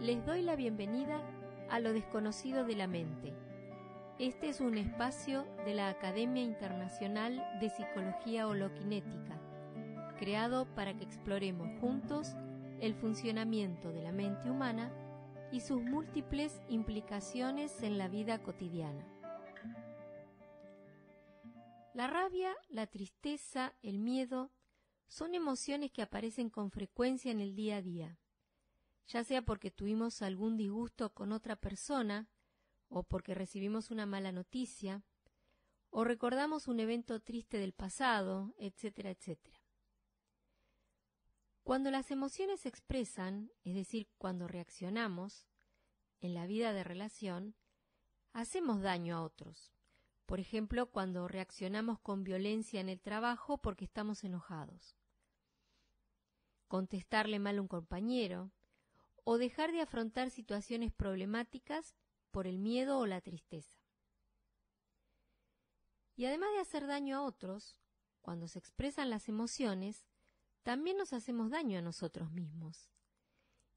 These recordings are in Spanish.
les doy la bienvenida a Lo desconocido de la mente. Este es un espacio de la Academia Internacional de Psicología Holokinética, creado para que exploremos juntos el funcionamiento de la mente humana y sus múltiples implicaciones en la vida cotidiana. La rabia, la tristeza, el miedo son emociones que aparecen con frecuencia en el día a día ya sea porque tuvimos algún disgusto con otra persona, o porque recibimos una mala noticia, o recordamos un evento triste del pasado, etcétera, etcétera. Cuando las emociones se expresan, es decir, cuando reaccionamos, en la vida de relación, hacemos daño a otros. Por ejemplo, cuando reaccionamos con violencia en el trabajo porque estamos enojados. Contestarle mal a un compañero, o dejar de afrontar situaciones problemáticas por el miedo o la tristeza. Y además de hacer daño a otros, cuando se expresan las emociones, también nos hacemos daño a nosotros mismos,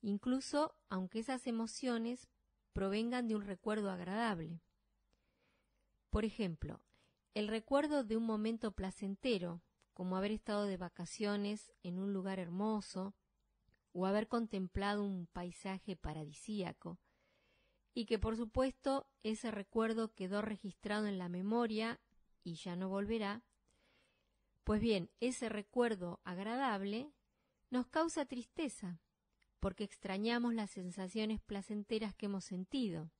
incluso aunque esas emociones provengan de un recuerdo agradable. Por ejemplo, el recuerdo de un momento placentero, como haber estado de vacaciones en un lugar hermoso, o haber contemplado un paisaje paradisíaco, y que por supuesto ese recuerdo quedó registrado en la memoria y ya no volverá, pues bien, ese recuerdo agradable nos causa tristeza, porque extrañamos las sensaciones placenteras que hemos sentido.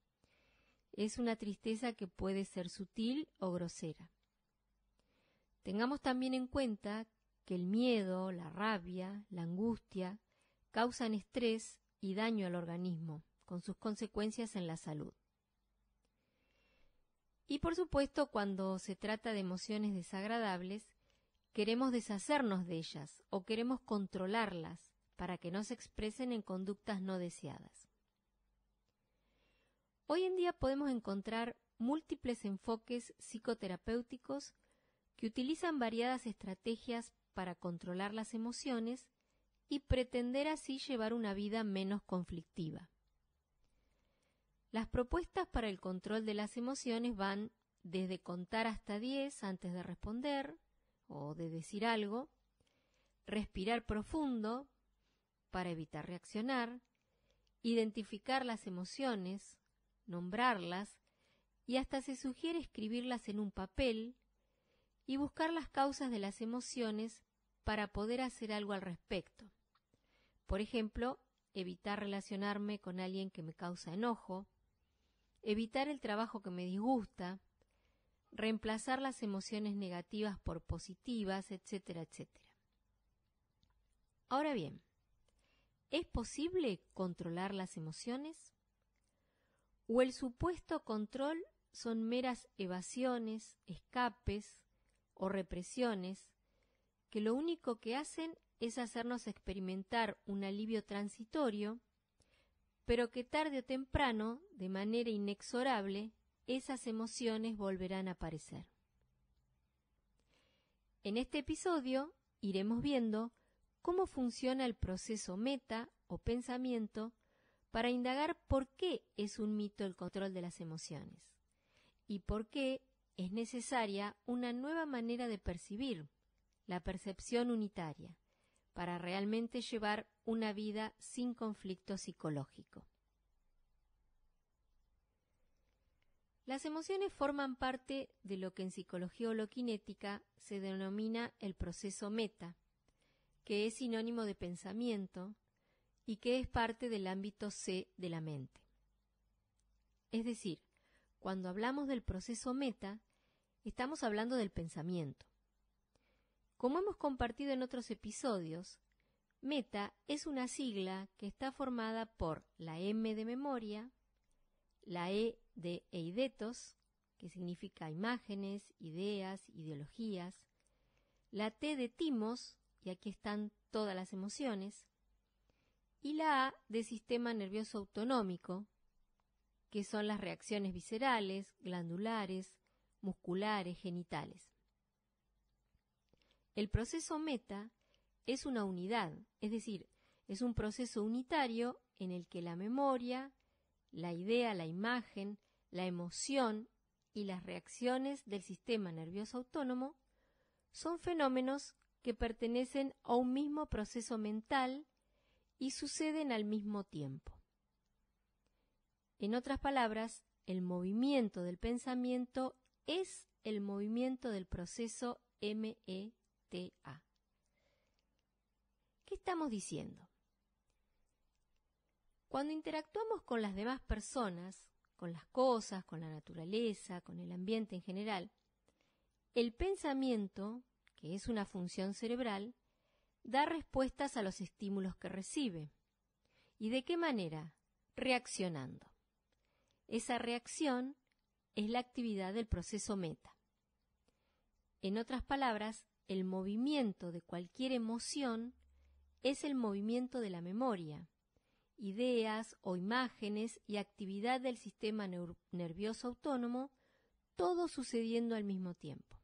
Es una tristeza que puede ser sutil o grosera. Tengamos también en cuenta que el miedo, la rabia, la angustia, causan estrés y daño al organismo, con sus consecuencias en la salud. Y por supuesto, cuando se trata de emociones desagradables, queremos deshacernos de ellas o queremos controlarlas para que no se expresen en conductas no deseadas. Hoy en día podemos encontrar múltiples enfoques psicoterapéuticos que utilizan variadas estrategias para controlar las emociones y pretender así llevar una vida menos conflictiva. Las propuestas para el control de las emociones van desde contar hasta 10 antes de responder o de decir algo, respirar profundo para evitar reaccionar, identificar las emociones, nombrarlas y hasta se sugiere escribirlas en un papel y buscar las causas de las emociones para poder hacer algo al respecto. Por ejemplo, evitar relacionarme con alguien que me causa enojo, evitar el trabajo que me disgusta, reemplazar las emociones negativas por positivas, etcétera, etcétera. Ahora bien, ¿es posible controlar las emociones? ¿O el supuesto control son meras evasiones, escapes o represiones que lo único que hacen es hacernos experimentar un alivio transitorio, pero que tarde o temprano, de manera inexorable, esas emociones volverán a aparecer. En este episodio iremos viendo cómo funciona el proceso meta o pensamiento para indagar por qué es un mito el control de las emociones y por qué es necesaria una nueva manera de percibir, la percepción unitaria, para realmente llevar una vida sin conflicto psicológico. Las emociones forman parte de lo que en psicología holoquinética se denomina el proceso meta, que es sinónimo de pensamiento y que es parte del ámbito C de la mente. Es decir, cuando hablamos del proceso meta, estamos hablando del pensamiento. Como hemos compartido en otros episodios, Meta es una sigla que está formada por la M de memoria, la E de eidetos, que significa imágenes, ideas, ideologías, la T de timos, y aquí están todas las emociones, y la A de sistema nervioso autonómico, que son las reacciones viscerales, glandulares, musculares, genitales. El proceso meta es una unidad, es decir, es un proceso unitario en el que la memoria, la idea, la imagen, la emoción y las reacciones del sistema nervioso autónomo son fenómenos que pertenecen a un mismo proceso mental y suceden al mismo tiempo. En otras palabras, el movimiento del pensamiento es el movimiento del proceso me. ¿Qué estamos diciendo? Cuando interactuamos con las demás personas, con las cosas, con la naturaleza, con el ambiente en general, el pensamiento, que es una función cerebral, da respuestas a los estímulos que recibe. ¿Y de qué manera? Reaccionando. Esa reacción es la actividad del proceso meta. En otras palabras, el movimiento de cualquier emoción es el movimiento de la memoria, ideas o imágenes y actividad del sistema nervioso autónomo, todo sucediendo al mismo tiempo.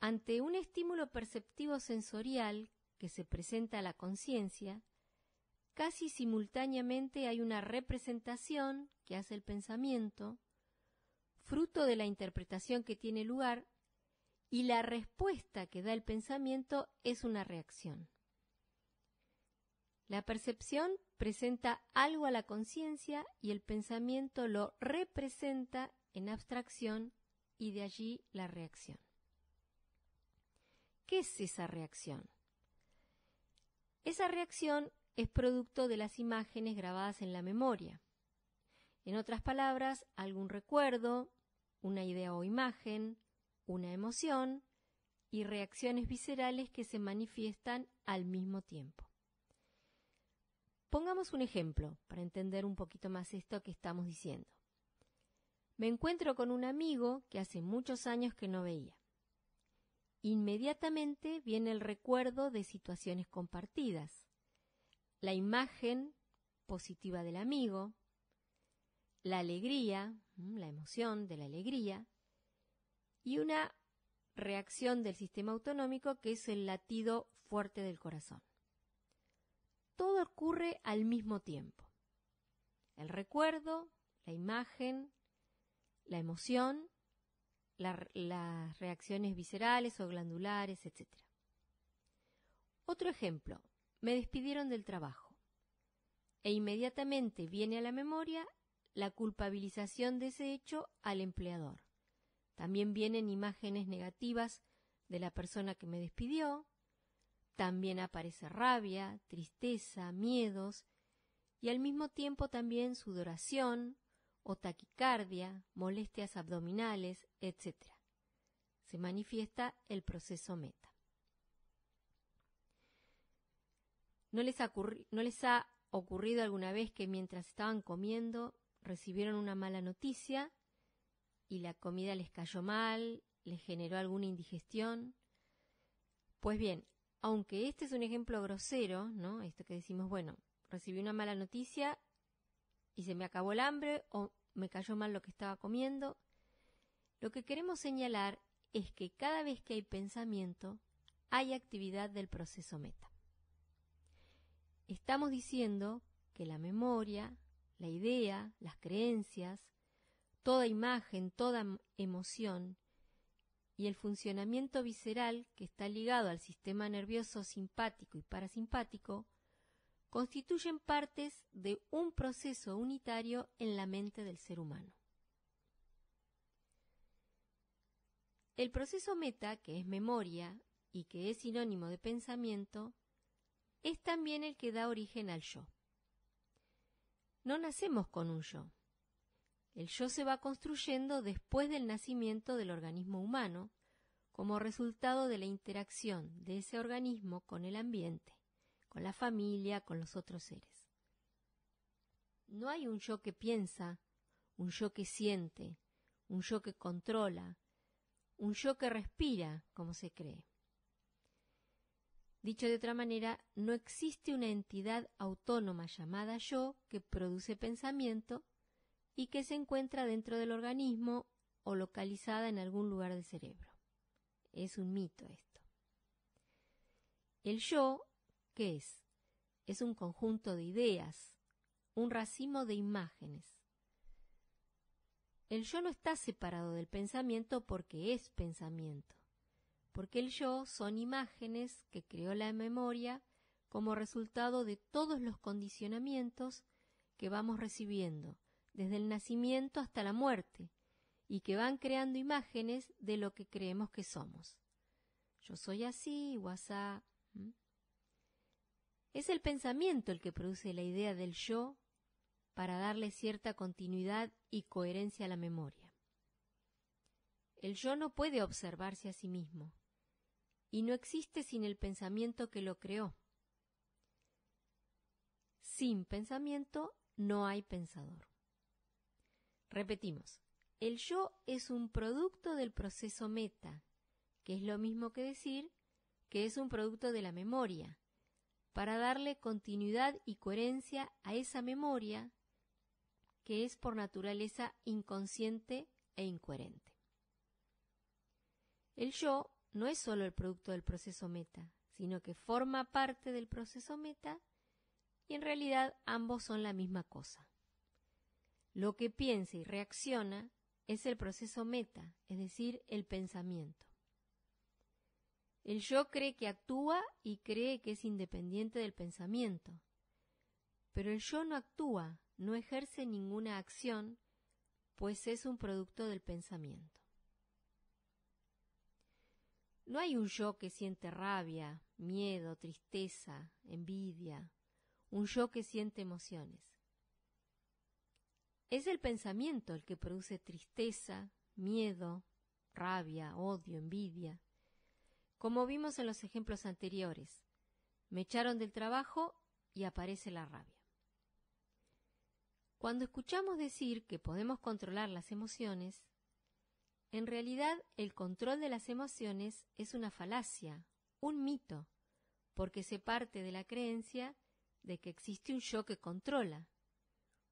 Ante un estímulo perceptivo sensorial que se presenta a la conciencia, casi simultáneamente hay una representación que hace el pensamiento, fruto de la interpretación que tiene lugar y la respuesta que da el pensamiento es una reacción. La percepción presenta algo a la conciencia y el pensamiento lo representa en abstracción y de allí la reacción. ¿Qué es esa reacción? Esa reacción es producto de las imágenes grabadas en la memoria. En otras palabras, algún recuerdo, una idea o imagen, una emoción y reacciones viscerales que se manifiestan al mismo tiempo. Pongamos un ejemplo para entender un poquito más esto que estamos diciendo. Me encuentro con un amigo que hace muchos años que no veía. Inmediatamente viene el recuerdo de situaciones compartidas, la imagen positiva del amigo, la alegría, mm, la emoción de la alegría, y una reacción del sistema autonómico que es el latido fuerte del corazón. Todo ocurre al mismo tiempo. El recuerdo, la imagen, la emoción, las reacciones viscerales o glandulares, etc. Otro ejemplo, me despidieron del trabajo e inmediatamente viene a la memoria la culpabilización de ese hecho al empleador. También vienen imágenes negativas de la persona que me despidió. También aparece rabia, tristeza, miedos y al mismo tiempo también sudoración o taquicardia, molestias abdominales, etc. Se manifiesta el proceso meta. ¿No les, ¿No les ha ocurrido alguna vez que mientras estaban comiendo recibieron una mala noticia y la comida les cayó mal, les generó alguna indigestión. Pues bien, aunque este es un ejemplo grosero, ¿no? Esto que decimos, bueno, recibí una mala noticia y se me acabó el hambre o me cayó mal lo que estaba comiendo, lo que queremos señalar es que cada vez que hay pensamiento, hay actividad del proceso meta. Estamos diciendo que la memoria, la idea, las creencias, toda imagen, toda em-, emoción, y el funcionamiento visceral, que está ligado al sistema nervioso simpático y parasimpático, constituyen partes de un proceso unitario en la mente del ser humano. El proceso meta, que es memoria y que es sinónimo de pensamiento, es también el que da origen al yo. No nacemos con un yo. El yo se va construyendo después del nacimiento del organismo humano, como resultado de la interacción de ese organismo con el ambiente, con la familia, con los otros seres. No hay un yo que piensa, un yo que siente, un yo que controla, un yo que respira, como se cree. Dicho de otra manera, no existe una entidad autónoma llamada yo que produce pensamiento y que se encuentra dentro del organismo o localizada en algún lugar del cerebro. Es un mito esto. El yo, ¿qué es? Es un conjunto de ideas, un racimo de imágenes. El yo no está separado del pensamiento porque es pensamiento, porque el yo son imágenes que creó la memoria como resultado de todos los condicionamientos que vamos recibiendo, desde el nacimiento hasta la muerte, y que van creando imágenes de lo que creemos que somos. Yo soy así, WhatsApp. Es el pensamiento el que produce la idea del yo para darle cierta continuidad y coherencia a la memoria. El yo no puede observarse a sí mismo, y no existe sin el pensamiento que lo creó. Sin pensamiento no hay pensador. Repetimos, el yo es un producto del proceso meta, que es lo mismo que decir que es un producto de la memoria. Para darle continuidad y coherencia a esa memoria que es por naturaleza inconsciente e incoherente. El yo no es solo el producto del proceso meta, sino que forma parte del proceso meta y en realidad ambos son la misma cosa. Lo que piensa y reacciona es el proceso meta, es decir, el pensamiento. El yo cree que actúa y cree que es independiente del pensamiento. Pero el yo no actúa, no ejerce ninguna acción, pues es un producto del pensamiento. No hay un yo que siente rabia, miedo, tristeza, envidia, un yo que siente emociones. Es el pensamiento el que produce tristeza, miedo, rabia, odio, envidia. Como vimos en los ejemplos anteriores, me echaron del trabajo y aparece la rabia. Cuando escuchamos decir que podemos controlar las emociones, en realidad el control de las emociones es una falacia, un mito, porque se parte de la creencia de que existe un yo que controla,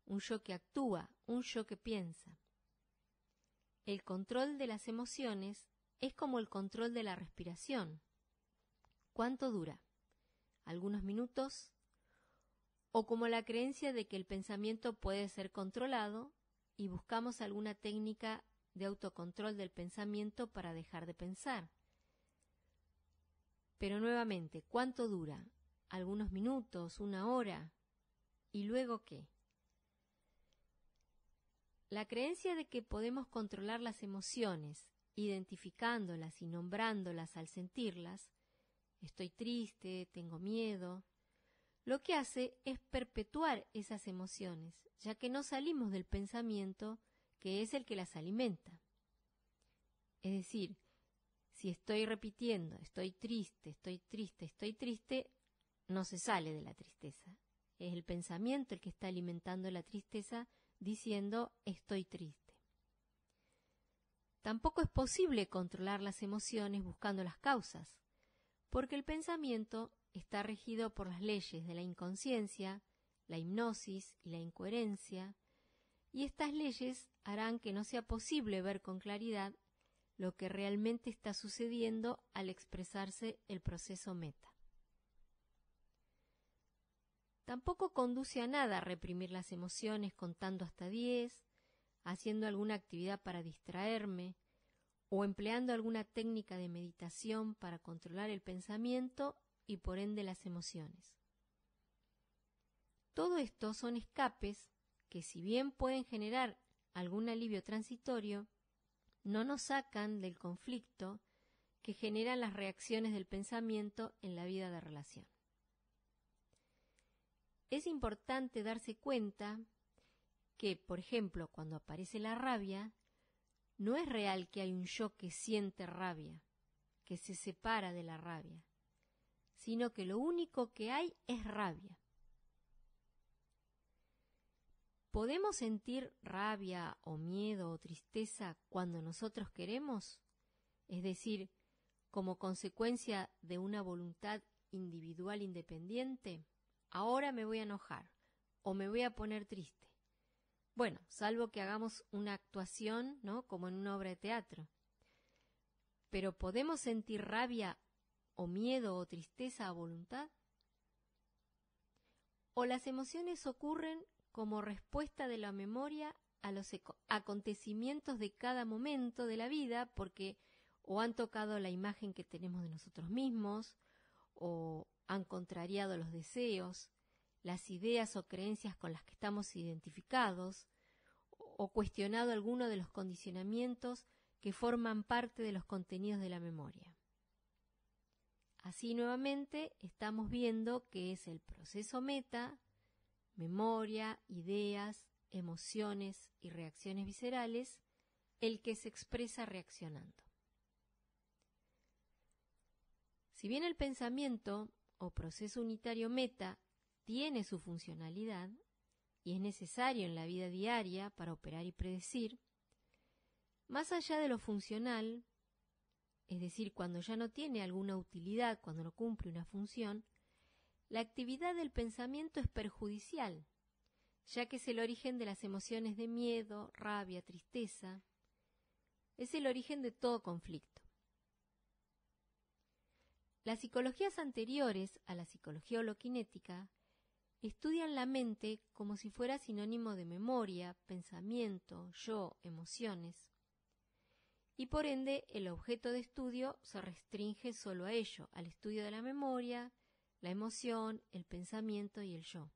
un yo que actúa, un yo que piensa. El control de las emociones es como el control de la respiración. ¿Cuánto dura? ¿Algunos minutos? O como la creencia de que el pensamiento puede ser controlado y buscamos alguna técnica de autocontrol del pensamiento para dejar de pensar. Pero nuevamente, ¿cuánto dura? ¿Algunos minutos? ¿Una hora? ¿Y luego qué? La creencia de que podemos controlar las emociones, identificándolas y nombrándolas al sentirlas, estoy triste, tengo miedo, lo que hace es perpetuar esas emociones, ya que no salimos del pensamiento que es el que las alimenta. Es decir, si estoy repitiendo, estoy triste, estoy triste, estoy triste, no se sale de la tristeza. Es el pensamiento el que está alimentando la tristeza diciendo estoy triste. Tampoco es posible controlar las emociones buscando las causas, porque el pensamiento está regido por las leyes de la inconsciencia, la hipnosis y la incoherencia, y estas leyes harán que no sea posible ver con claridad lo que realmente está sucediendo al expresarse el proceso meta. Tampoco conduce a nada reprimir las emociones contando hasta 10, haciendo alguna actividad para distraerme, o empleando alguna técnica de meditación para controlar el pensamiento y por ende las emociones. Todo esto son escapes que si bien pueden generar algún alivio transitorio, no nos sacan del conflicto que generan las reacciones del pensamiento en la vida de relación es importante darse cuenta que, por ejemplo, cuando aparece la rabia, no es real que hay un yo que siente rabia, que se separa de la rabia, sino que lo único que hay es rabia. ¿Podemos sentir rabia o miedo o tristeza cuando nosotros queremos? Es decir, como consecuencia de una voluntad individual independiente? ahora me voy a enojar o me voy a poner triste. Bueno, salvo que hagamos una actuación, ¿no? Como en una obra de teatro. Pero ¿podemos sentir rabia o miedo o tristeza a voluntad? ¿O las emociones ocurren como respuesta de la memoria a los acontecimientos de cada momento de la vida porque o han tocado la imagen que tenemos de nosotros mismos o, han contrariado los deseos, las ideas o creencias con las que estamos identificados, o cuestionado alguno de los condicionamientos que forman parte de los contenidos de la memoria. Así nuevamente estamos viendo que es el proceso meta, memoria, ideas, emociones y reacciones viscerales, el que se expresa reaccionando. Si bien el pensamiento o proceso unitario meta tiene su funcionalidad y es necesario en la vida diaria para operar y predecir, más allá de lo funcional, es decir, cuando ya no tiene alguna utilidad, cuando no cumple una función, la actividad del pensamiento es perjudicial, ya que es el origen de las emociones de miedo, rabia, tristeza, es el origen de todo conflicto. Las psicologías anteriores a la psicología holoquinética estudian la mente como si fuera sinónimo de memoria, pensamiento, yo, emociones. Y por ende, el objeto de estudio se restringe solo a ello, al estudio de la memoria, la emoción, el pensamiento y el yo.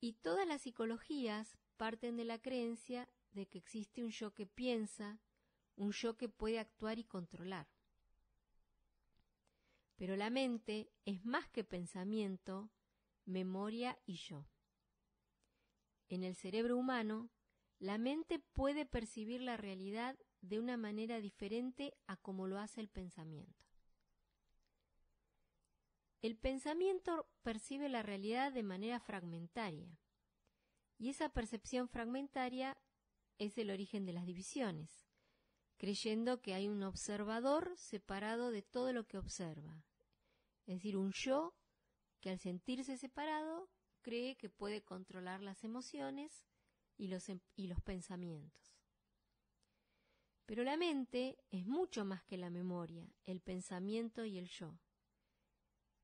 Y todas las psicologías parten de la creencia de que existe un yo que piensa, un yo que puede actuar y controlar. Pero la mente es más que pensamiento, memoria y yo. En el cerebro humano, la mente puede percibir la realidad de una manera diferente a como lo hace el pensamiento. El pensamiento percibe la realidad de manera fragmentaria, y esa percepción fragmentaria es el origen de las divisiones creyendo que hay un observador separado de todo lo que observa. Es decir, un yo que al sentirse separado cree que puede controlar las emociones y los, em, y los pensamientos. Pero la mente es mucho más que la memoria, el pensamiento y el yo.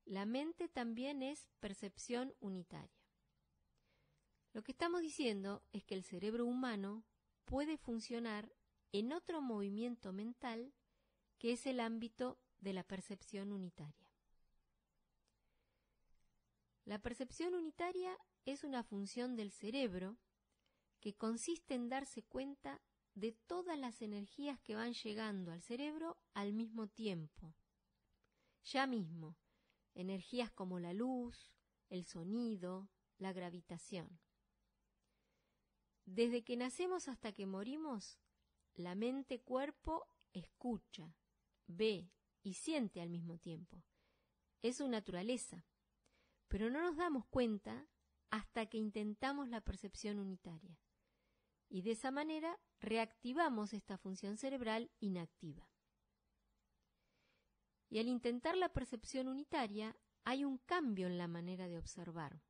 La mente también es percepción unitaria. Lo que estamos diciendo es que el cerebro humano puede funcionar en otro movimiento mental que es el ámbito de la percepción unitaria. La percepción unitaria es una función del cerebro que consiste en darse cuenta de todas las energías que van llegando al cerebro al mismo tiempo. Ya mismo, energías como la luz, el sonido, la gravitación. Desde que nacemos hasta que morimos, la mente-cuerpo escucha, ve y siente al mismo tiempo. Es su naturaleza, pero no nos damos cuenta hasta que intentamos la percepción unitaria. Y de esa manera reactivamos esta función cerebral inactiva. Y al intentar la percepción unitaria hay un cambio en la manera de observar,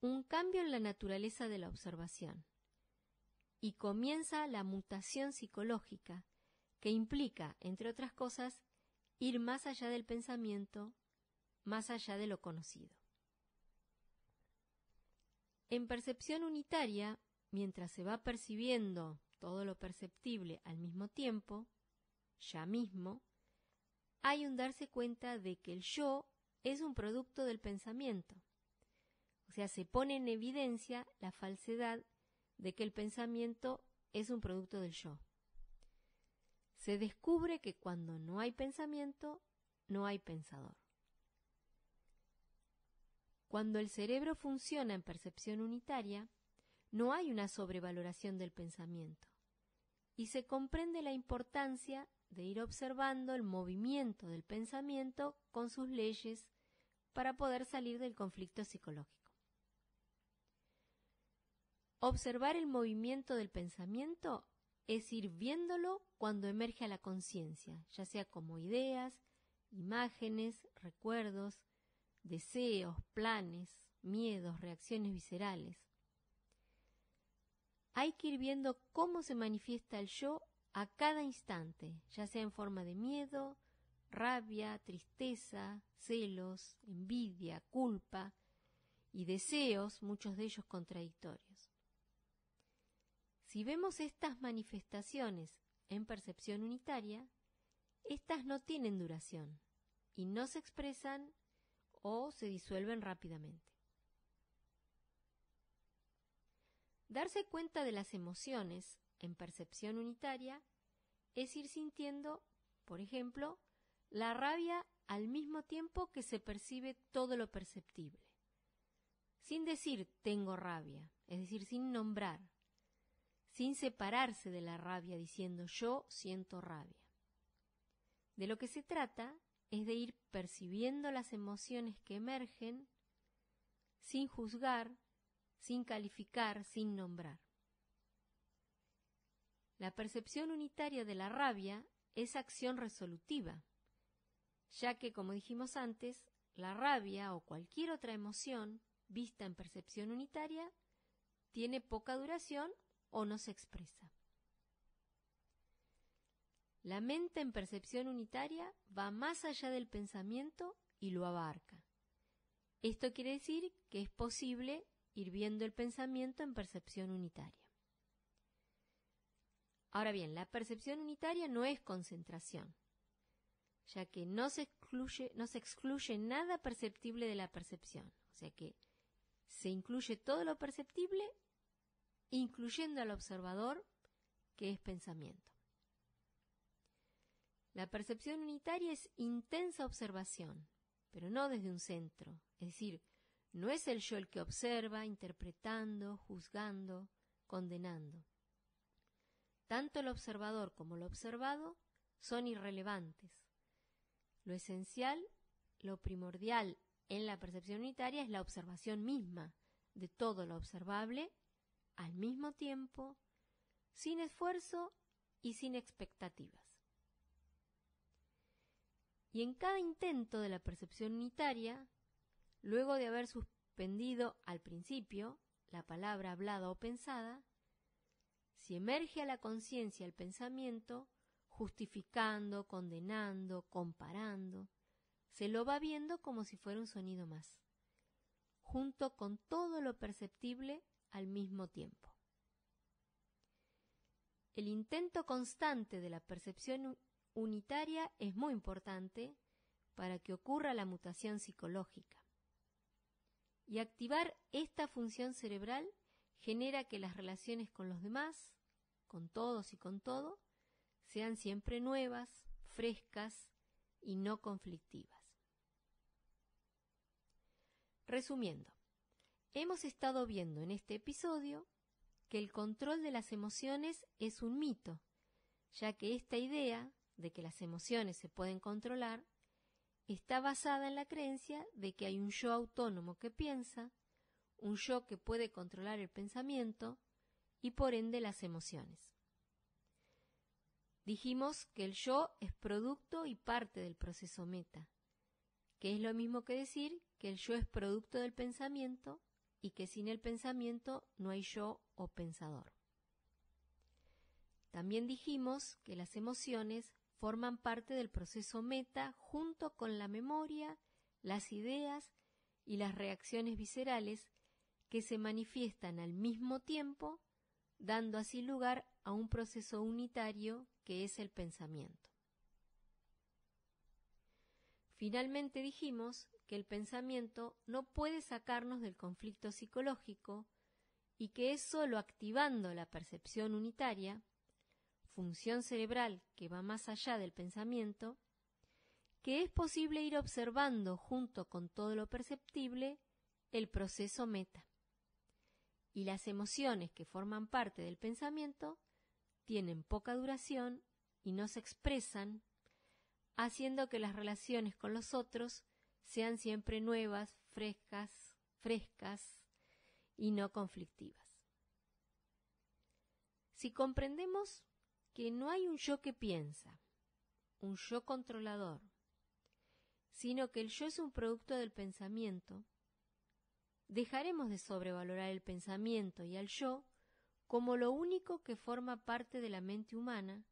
un cambio en la naturaleza de la observación y comienza la mutación psicológica, que implica, entre otras cosas, ir más allá del pensamiento, más allá de lo conocido. En percepción unitaria, mientras se va percibiendo todo lo perceptible al mismo tiempo, ya mismo, hay un darse cuenta de que el yo es un producto del pensamiento. O sea, se pone en evidencia la falsedad de que el pensamiento es un producto del yo. Se descubre que cuando no hay pensamiento, no hay pensador. Cuando el cerebro funciona en percepción unitaria, no hay una sobrevaloración del pensamiento y se comprende la importancia de ir observando el movimiento del pensamiento con sus leyes para poder salir del conflicto psicológico. Observar el movimiento del pensamiento es ir viéndolo cuando emerge a la conciencia, ya sea como ideas, imágenes, recuerdos, deseos, planes, miedos, reacciones viscerales. Hay que ir viendo cómo se manifiesta el yo a cada instante, ya sea en forma de miedo, rabia, tristeza, celos, envidia, culpa y deseos, muchos de ellos contradictorios. Si vemos estas manifestaciones en percepción unitaria, estas no tienen duración y no se expresan o se disuelven rápidamente. Darse cuenta de las emociones en percepción unitaria es ir sintiendo, por ejemplo, la rabia al mismo tiempo que se percibe todo lo perceptible, sin decir tengo rabia, es decir, sin nombrar, sin separarse de la rabia diciendo yo siento rabia. De lo que se trata es de ir percibiendo las emociones que emergen sin juzgar, sin calificar, sin nombrar. La percepción unitaria de la rabia es acción resolutiva, ya que, como dijimos antes, la rabia o cualquier otra emoción vista en percepción unitaria tiene poca duración o no se expresa. La mente en percepción unitaria va más allá del pensamiento y lo abarca. Esto quiere decir que es posible ir viendo el pensamiento en percepción unitaria. Ahora bien, la percepción unitaria no es concentración, ya que no se excluye, no se excluye nada perceptible de la percepción, o sea que se incluye todo lo perceptible incluyendo al observador, que es pensamiento. La percepción unitaria es intensa observación, pero no desde un centro, es decir, no es el yo el que observa, interpretando, juzgando, condenando. Tanto el observador como lo observado son irrelevantes. Lo esencial, lo primordial en la percepción unitaria es la observación misma de todo lo observable al mismo tiempo, sin esfuerzo y sin expectativas. Y en cada intento de la percepción unitaria, luego de haber suspendido al principio la palabra hablada o pensada, si emerge a la conciencia el pensamiento, justificando, condenando, comparando, se lo va viendo como si fuera un sonido más, junto con todo lo perceptible al mismo tiempo. El intento constante de la percepción unitaria es muy importante para que ocurra la mutación psicológica. Y activar esta función cerebral genera que las relaciones con los demás, con todos y con todo, sean siempre nuevas, frescas y no conflictivas. Resumiendo, Hemos estado viendo en este episodio que el control de las emociones es un mito, ya que esta idea de que las emociones se pueden controlar está basada en la creencia de que hay un yo autónomo que piensa, un yo que puede controlar el pensamiento y por ende las emociones. Dijimos que el yo es producto y parte del proceso meta, que es lo mismo que decir que el yo es producto del pensamiento y que sin el pensamiento no hay yo o oh pensador. También dijimos que las emociones forman parte del proceso meta junto con la memoria, las ideas y las reacciones viscerales que se manifiestan al mismo tiempo, dando así lugar a un proceso unitario que es el pensamiento. Finalmente dijimos que el pensamiento no puede sacarnos del conflicto psicológico y que es sólo activando la percepción unitaria, función cerebral que va más allá del pensamiento, que es posible ir observando junto con todo lo perceptible el proceso meta. Y las emociones que forman parte del pensamiento tienen poca duración y no se expresan haciendo que las relaciones con los otros sean siempre nuevas, frescas, frescas y no conflictivas. Si comprendemos que no hay un yo que piensa, un yo controlador, sino que el yo es un producto del pensamiento, dejaremos de sobrevalorar el pensamiento y al yo como lo único que forma parte de la mente humana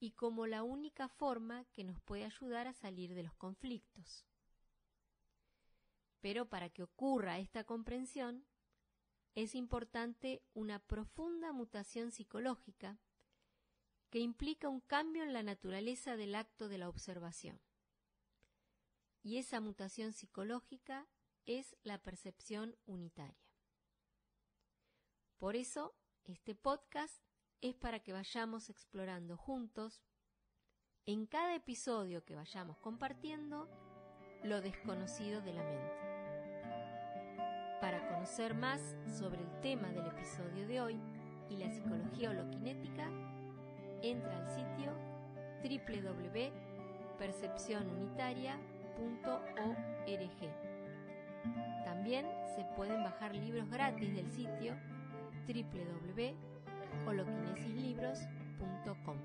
y como la única forma que nos puede ayudar a salir de los conflictos. Pero para que ocurra esta comprensión, es importante una profunda mutación psicológica que implica un cambio en la naturaleza del acto de la observación. Y esa mutación psicológica es la percepción unitaria. Por eso, este podcast es para que vayamos explorando juntos, en cada episodio que vayamos compartiendo, lo desconocido de la mente. Para conocer más sobre el tema del episodio de hoy y la psicología holoquinética, entra al sitio www.percepcionunitaria.org. También se pueden bajar libros gratis del sitio www holoquinesisLibros.com.